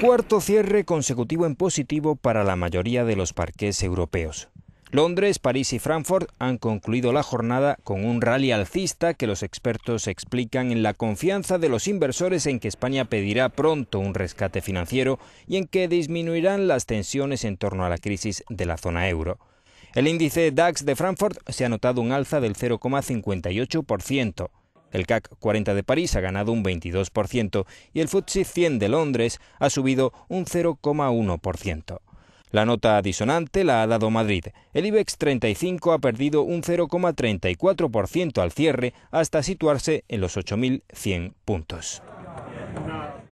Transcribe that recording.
Cuarto cierre consecutivo en positivo para la mayoría de los parques europeos. Londres, París y Frankfurt han concluido la jornada con un rally alcista que los expertos explican en la confianza de los inversores en que España pedirá pronto un rescate financiero y en que disminuirán las tensiones en torno a la crisis de la zona euro. El índice DAX de Frankfurt se ha notado un alza del 0,58%. El CAC 40 de París ha ganado un 22% y el FTSE 100 de Londres ha subido un 0,1%. La nota disonante la ha dado Madrid. El IBEX 35 ha perdido un 0,34% al cierre hasta situarse en los 8.100 puntos.